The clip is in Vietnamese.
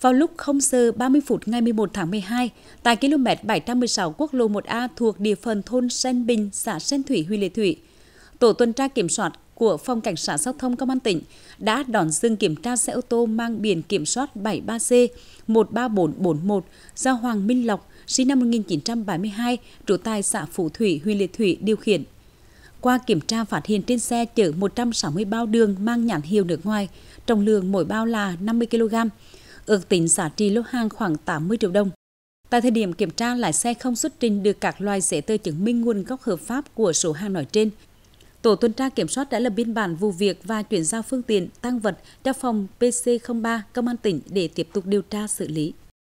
vào lúc 0 giờ 30 phút ngày 11 tháng 12 tại km 716 quốc lộ 1A thuộc địa phận thôn Sen Bình, xã Sen Thủy, huyện Lệ Thủy. Tổ tuần tra kiểm soát của Phòng Cảnh sát Giao thông Công an tỉnh đã đón dừng kiểm tra xe ô tô mang biển kiểm soát 73C 13441 do Hoàng Minh Lộc, sinh năm 1972, trú tại xã Phú Thủy, huyện Lệ Thủy điều khiển. Qua kiểm tra phát hiện trên xe chở 160 bao đường mang nhãn hiệu nước ngoài, trọng lượng mỗi bao là 50 kg ước tính giá trị lô hàng khoảng 80 triệu đồng. Tại thời điểm kiểm tra, lái xe không xuất trình được các loại giấy tờ chứng minh nguồn gốc hợp pháp của số hàng nói trên. Tổ tuần tra kiểm soát đã lập biên bản vụ việc và chuyển giao phương tiện, tăng vật cho phòng PC03 Công an tỉnh để tiếp tục điều tra xử lý.